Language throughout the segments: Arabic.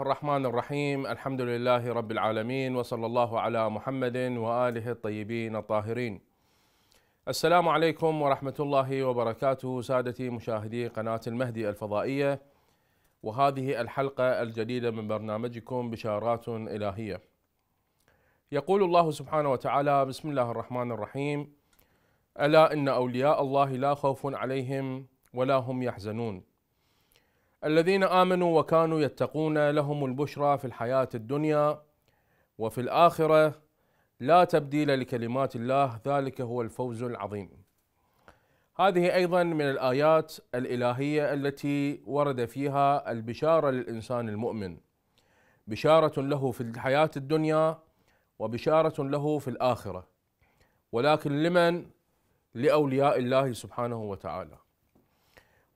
الله الرحمن الرحيم الحمد لله رب العالمين وصلى الله على محمد واله الطيبين الطاهرين. السلام عليكم ورحمه الله وبركاته سادتي مشاهدي قناه المهدي الفضائيه وهذه الحلقه الجديده من برنامجكم بشارات الهيه. يقول الله سبحانه وتعالى بسم الله الرحمن الرحيم الا ان اولياء الله لا خوف عليهم ولا هم يحزنون. الذين امنوا وكانوا يتقون لهم البشرى في الحياه الدنيا وفي الاخره لا تبديل لكلمات الله ذلك هو الفوز العظيم. هذه ايضا من الايات الالهيه التي ورد فيها البشاره للانسان المؤمن. بشاره له في الحياه الدنيا وبشاره له في الاخره. ولكن لمن؟ لاولياء الله سبحانه وتعالى.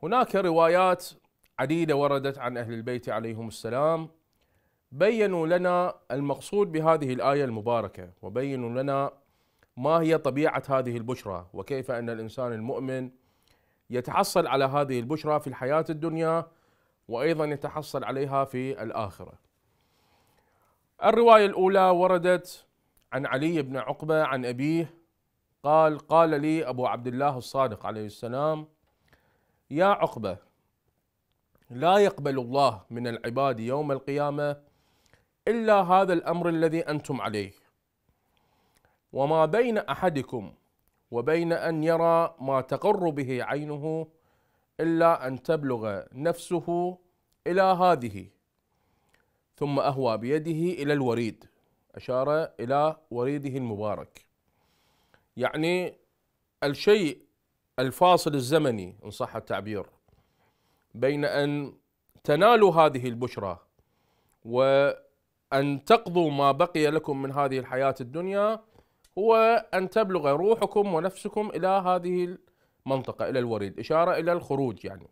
هناك روايات عديدة وردت عن أهل البيت عليهم السلام بينوا لنا المقصود بهذه الآية المباركة وبينوا لنا ما هي طبيعة هذه البشرى وكيف أن الإنسان المؤمن يتحصل على هذه البشرى في الحياة الدنيا وأيضا يتحصل عليها في الآخرة الرواية الأولى وردت عن علي بن عقبة عن أبيه قال قال لي أبو عبد الله الصادق عليه السلام يا عقبة لا يقبل الله من العباد يوم القيامة إلا هذا الأمر الذي أنتم عليه وما بين أحدكم وبين أن يرى ما تقر به عينه إلا أن تبلغ نفسه إلى هذه ثم أهوى بيده إلى الوريد أشار إلى وريده المبارك يعني الشيء الفاصل الزمني إن صح التعبير بين ان تنالوا هذه البشرى وان تقضوا ما بقي لكم من هذه الحياه الدنيا هو ان تبلغ روحكم ونفسكم الى هذه المنطقه الى الوريد، اشاره الى الخروج يعني.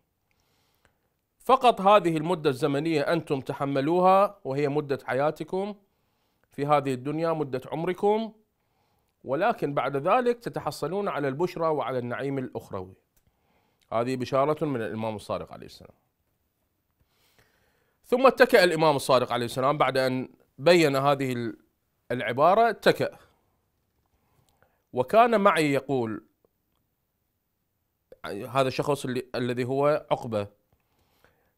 فقط هذه المده الزمنيه انتم تحملوها وهي مده حياتكم في هذه الدنيا مده عمركم ولكن بعد ذلك تتحصلون على البشرى وعلى النعيم الاخروي. هذه بشارة من الإمام الصادق عليه السلام ثم اتكأ الإمام الصادق عليه السلام بعد أن بين هذه العبارة اتكأ وكان معي يقول هذا الشخص الذي هو عقبة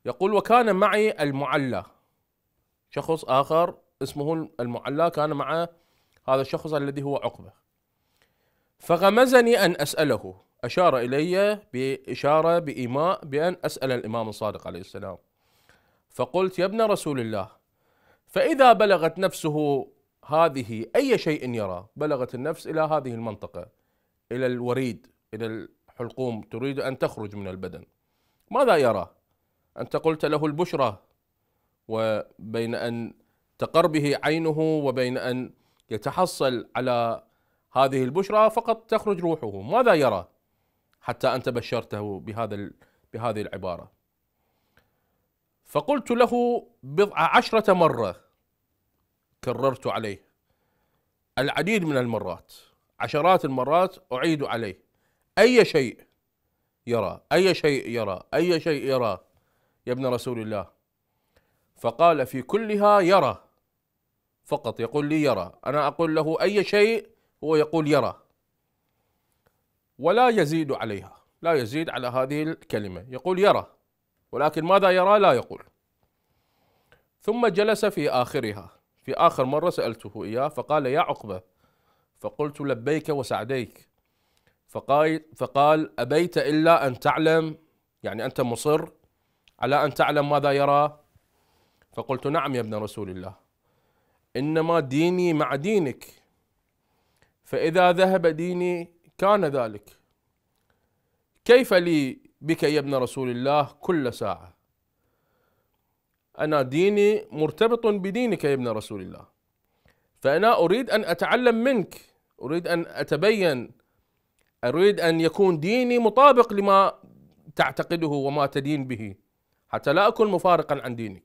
يقول وكان معي المعلى شخص آخر اسمه المعلى كان مع هذا الشخص الذي هو عقبة فغمزني أن أسأله أشار إلي بإشارة بإيماء بأن أسأل الإمام الصادق عليه السلام فقلت يا ابن رسول الله فإذا بلغت نفسه هذه أي شيء يرى بلغت النفس إلى هذه المنطقة إلى الوريد إلى الحلقوم تريد أن تخرج من البدن ماذا يرى أنت قلت له البشرى وبين أن تقر به عينه وبين أن يتحصل على هذه البشرى فقط تخرج روحه ماذا يرى حتى أنت بشرته بهذا بهذه العبارة فقلت له بضع عشرة مرة كررت عليه العديد من المرات عشرات المرات أعيد عليه أي شيء يرى أي شيء يرى أي شيء يرى يا ابن رسول الله فقال في كلها يرى فقط يقول لي يرى أنا أقول له أي شيء هو يقول يرى ولا يزيد عليها لا يزيد على هذه الكلمة يقول يرى ولكن ماذا يرى لا يقول ثم جلس في آخرها في آخر مرة سألته إياه فقال يا عقبة فقلت لبيك وسعديك فقال, فقال أبيت إلا أن تعلم يعني أنت مصر على أن تعلم ماذا يرى فقلت نعم يا ابن رسول الله إنما ديني مع دينك فإذا ذهب ديني كان ذلك كيف لي بك يا ابن رسول الله كل ساعة أنا ديني مرتبط بدينك يا ابن رسول الله فأنا أريد أن أتعلم منك أريد أن أتبين أريد أن يكون ديني مطابق لما تعتقده وما تدين به حتى لا أكون مفارقا عن دينك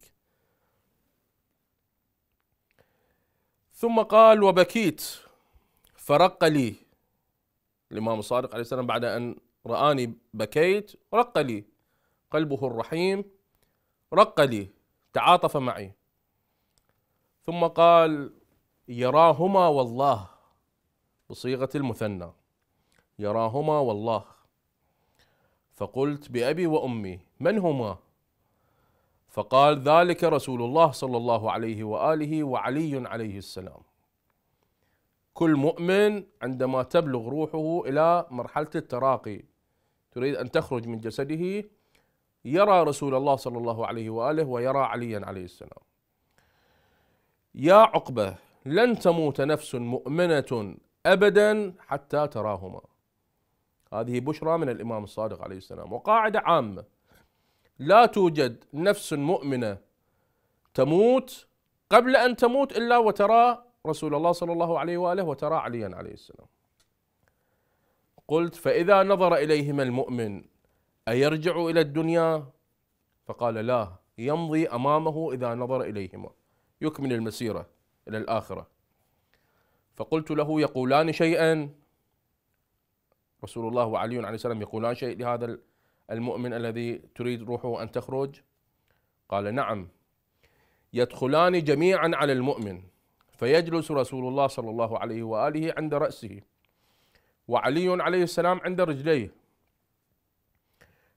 ثم قال وبكيت فرق لي الإمام الصادق عليه السلام بعد أن رآني بكيت رق لي قلبه الرحيم رق لي تعاطف معي ثم قال يراهما والله بصيغة المثنى يراهما والله فقلت بأبي وأمي من هما فقال ذلك رسول الله صلى الله عليه وآله وعلي عليه السلام كل مؤمن عندما تبلغ روحه الى مرحله التراقي تريد ان تخرج من جسده يرى رسول الله صلى الله عليه واله ويرى عليا عليه السلام. يا عقبه لن تموت نفس مؤمنه ابدا حتى تراهما. هذه بشرى من الامام الصادق عليه السلام وقاعده عامه لا توجد نفس مؤمنه تموت قبل ان تموت الا وترى رسول الله صلى الله عليه واله وترى عليا عليه السلام. قلت فاذا نظر اليهما المؤمن ايرجع الى الدنيا؟ فقال لا يمضي امامه اذا نظر اليهما يكمل المسيره الى الاخره. فقلت له يقولان شيئا رسول الله وعلي عليه السلام يقولان شيء لهذا المؤمن الذي تريد روحه ان تخرج؟ قال نعم يدخلان جميعا على المؤمن فيجلس رسول الله صلى الله عليه واله عند راسه وعلي عليه السلام عند رجليه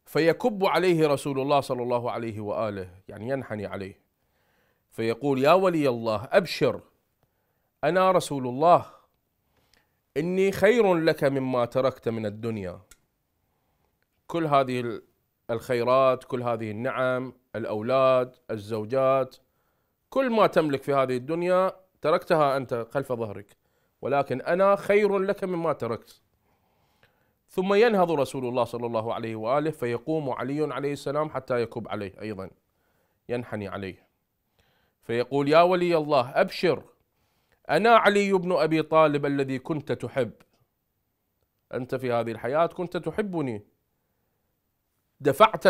فيكب عليه رسول الله صلى الله عليه واله يعني ينحني عليه فيقول يا ولي الله ابشر انا رسول الله اني خير لك مما تركت من الدنيا كل هذه الخيرات كل هذه النعم الاولاد الزوجات كل ما تملك في هذه الدنيا تركتها أنت خلف ظهرك ولكن أنا خير لك مما تركت ثم ينهض رسول الله صلى الله عليه وآله فيقوم علي عليه السلام حتى يكب عليه أيضا ينحني عليه فيقول يا ولي الله أبشر أنا علي بن أبي طالب الذي كنت تحب أنت في هذه الحياة كنت تحبني دفعت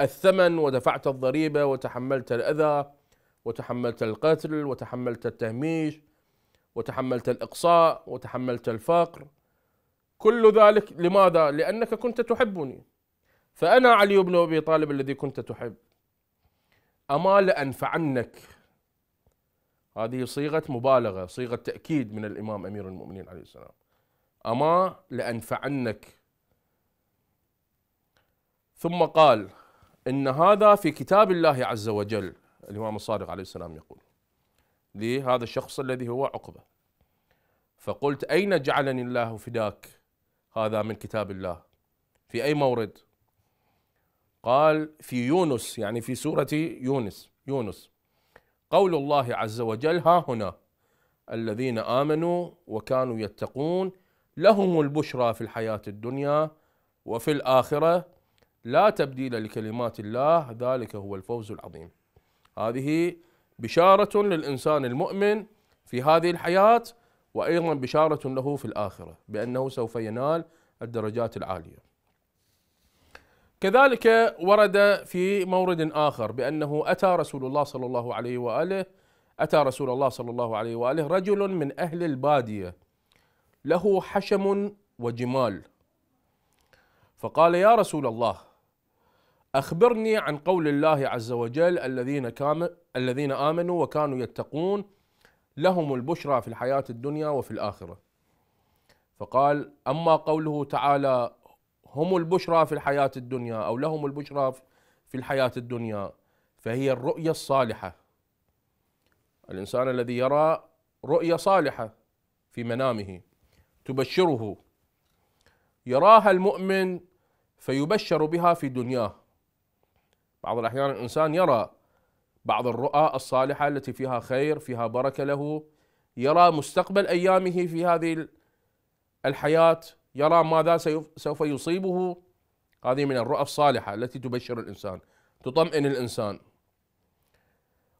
الثمن ودفعت الضريبة وتحملت الأذى وتحملت القتل وتحملت التهميش وتحملت الإقصاء وتحملت الفقر كل ذلك لماذا؟ لأنك كنت تحبني فأنا علي بن أبي طالب الذي كنت تحب أما لأنفعنك هذه صيغة مبالغة صيغة تأكيد من الإمام أمير المؤمنين عليه السلام أما لأنفعنك ثم قال إن هذا في كتاب الله عز وجل الإمام الصادق عليه السلام يقول لهذا الشخص الذي هو عقبة فقلت أين جعلني الله فداك هذا من كتاب الله في أي مورد قال في يونس يعني في سورة يونس يونس قول الله عز وجل ها هنا الذين آمنوا وكانوا يتقون لهم البشرى في الحياة الدنيا وفي الآخرة لا تبديل لكلمات الله ذلك هو الفوز العظيم هذه بشارة للإنسان المؤمن في هذه الحياة وأيضا بشارة له في الآخرة بأنه سوف ينال الدرجات العالية كذلك ورد في مورد آخر بأنه أتى رسول الله صلى الله عليه وآله أتى رسول الله صلى الله عليه وآله رجل من أهل البادية له حشم وجمال فقال يا رسول الله أخبرني عن قول الله عز وجل الذين, الذين آمنوا وكانوا يتقون لهم البشرى في الحياة الدنيا وفي الآخرة فقال أما قوله تعالى هم البشرى في الحياة الدنيا أو لهم البشرى في الحياة الدنيا فهي الرؤية الصالحة الإنسان الذي يرى رؤية صالحة في منامه تبشره يراها المؤمن فيبشر بها في دنياه بعض الأحيان الإنسان يرى بعض الرؤى الصالحة التي فيها خير فيها بركة له يرى مستقبل أيامه في هذه الحياة يرى ماذا سوف يصيبه هذه من الرؤى الصالحة التي تبشر الإنسان تطمئن الإنسان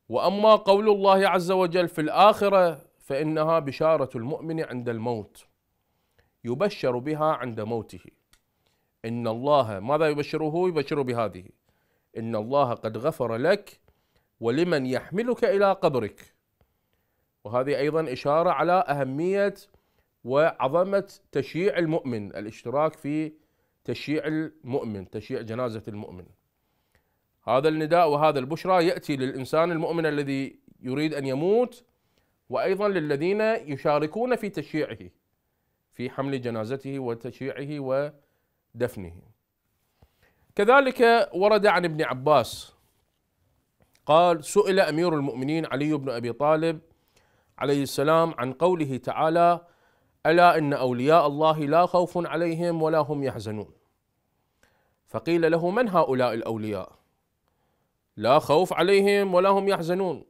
وأما قول الله عز وجل في الآخرة فإنها بشارة المؤمن عند الموت يبشر بها عند موته إن الله ماذا يبشره يبشر بهذه إن الله قد غفر لك ولمن يحملك إلى قبرك وهذه أيضا إشارة على أهمية وعظمة تشييع المؤمن الاشتراك في تشييع المؤمن تشييع جنازة المؤمن هذا النداء وهذا البشرى يأتي للإنسان المؤمن الذي يريد أن يموت وأيضا للذين يشاركون في تشييعه في حمل جنازته وتشييعه ودفنه كذلك ورد عن ابن عباس قال سئل امير المؤمنين علي بن ابي طالب عليه السلام عن قوله تعالى الا ان اولياء الله لا خوف عليهم ولا هم يحزنون فقيل له من هؤلاء الاولياء لا خوف عليهم ولا هم يحزنون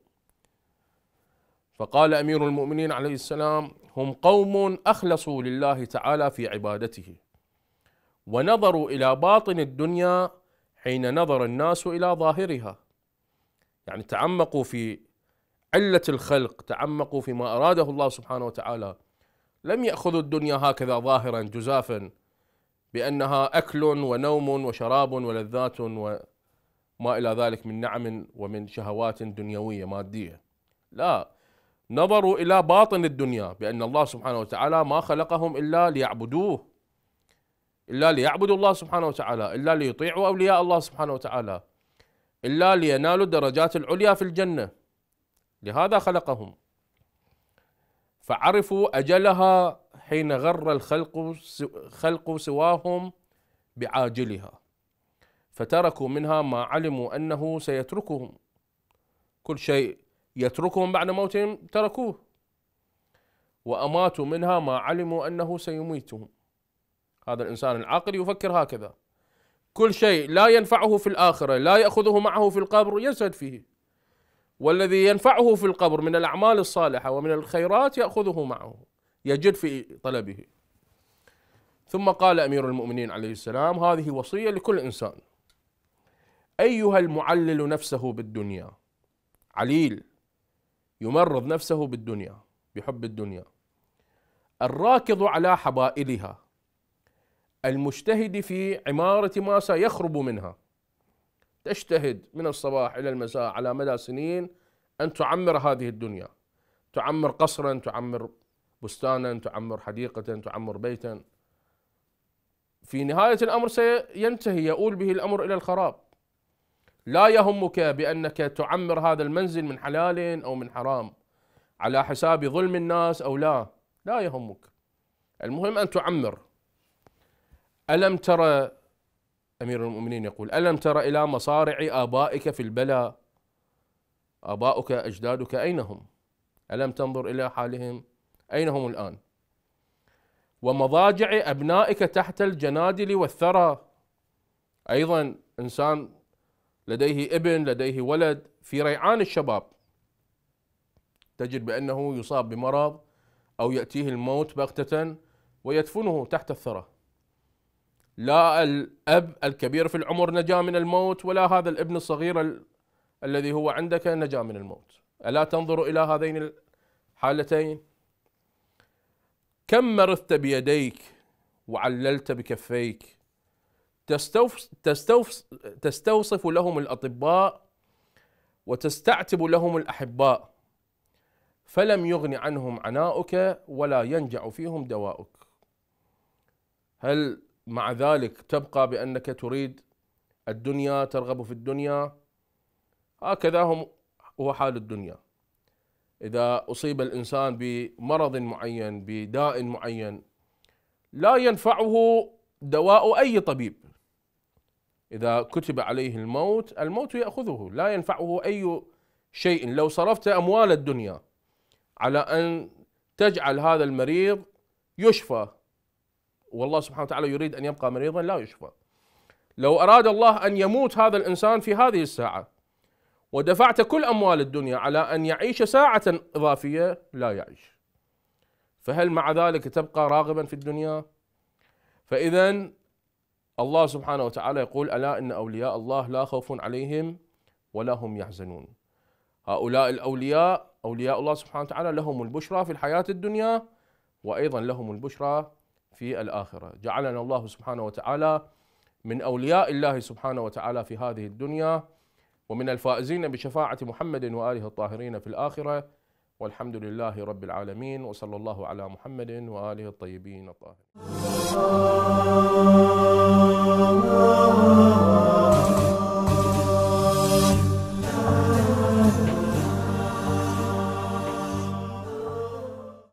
فقال امير المؤمنين عليه السلام هم قوم اخلصوا لله تعالى في عبادته ونظروا الى باطن الدنيا حين نظر الناس الى ظاهرها يعني تعمقوا في عله الخلق تعمقوا فيما اراده الله سبحانه وتعالى لم ياخذوا الدنيا هكذا ظاهرا جزافا بانها اكل ونوم وشراب ولذات وما الى ذلك من نعم ومن شهوات دنيويه ماديه لا نظروا الى باطن الدنيا بان الله سبحانه وتعالى ما خلقهم الا ليعبدوه إلا ليعبدوا الله سبحانه وتعالى إلا ليطيعوا أولياء الله سبحانه وتعالى إلا لينالوا الدرجات العليا في الجنة لهذا خلقهم فعرفوا أجلها حين غر الخلق خلق سواهم بعاجلها فتركوا منها ما علموا أنه سيتركهم كل شيء يتركهم بعد موتهم تركوه وأماتوا منها ما علموا أنه سيميتهم هذا الانسان العاقل يفكر هكذا كل شيء لا ينفعه في الاخره لا ياخذه معه في القبر يزهد فيه والذي ينفعه في القبر من الاعمال الصالحه ومن الخيرات ياخذه معه يجد في طلبه ثم قال امير المؤمنين عليه السلام هذه وصيه لكل انسان ايها المعلل نفسه بالدنيا عليل يمرض نفسه بالدنيا بحب الدنيا الراكض على حبائلها المجتهد في عمارة ما سيخرب منها تجتهد من الصباح إلى المساء على مدى سنين أن تعمر هذه الدنيا تعمر قصرا تعمر بستانا تعمر حديقة تعمر بيتا في نهاية الأمر سينتهي يؤول به الأمر إلى الخراب لا يهمك بأنك تعمر هذا المنزل من حلال أو من حرام على حساب ظلم الناس أو لا لا يهمك المهم أن تعمر ألم ترى أمير المؤمنين يقول ألم ترى إلى مصارع آبائك في البلاء آباؤك أجدادك أين هم ألم تنظر إلى حالهم أين هم الآن ومضاجع أبنائك تحت الجنادل والثرى أيضا إنسان لديه ابن لديه ولد في ريعان الشباب تجد بأنه يصاب بمرض أو يأتيه الموت بغتة ويدفنه تحت الثرى لا الأب الكبير في العمر نجا من الموت ولا هذا الابن الصغير ال... الذي هو عندك نجا من الموت ألا تنظر إلى هذين الحالتين كم مرثت بيديك وعللت بكفيك تستوف... تستوف... تستوصف لهم الأطباء وتستعتب لهم الأحباء فلم يغن عنهم عناؤك ولا ينجع فيهم دواؤك هل مع ذلك تبقى بأنك تريد الدنيا ترغب في الدنيا هكذا هم هو حال الدنيا إذا أصيب الإنسان بمرض معين بداء معين لا ينفعه دواء أي طبيب إذا كتب عليه الموت الموت يأخذه لا ينفعه أي شيء لو صرفت أموال الدنيا على أن تجعل هذا المريض يشفى والله سبحانه وتعالى يريد أن يبقى مريضا لا يشفى لو أراد الله أن يموت هذا الإنسان في هذه الساعة ودفعت كل أموال الدنيا على أن يعيش ساعة إضافية لا يعيش فهل مع ذلك تبقى راغبا في الدنيا فإذا الله سبحانه وتعالى يقول ألا إن أولياء الله لا خوف عليهم ولا هم يحزنون هؤلاء الأولياء أولياء الله سبحانه وتعالى لهم البشرى في الحياة الدنيا وأيضا لهم البشرى في الآخرة جعلنا الله سبحانه وتعالى من أولياء الله سبحانه وتعالى في هذه الدنيا ومن الفائزين بشفاعة محمد وآله الطاهرين في الآخرة والحمد لله رب العالمين وصلى الله على محمد وآله الطيبين الطاهرين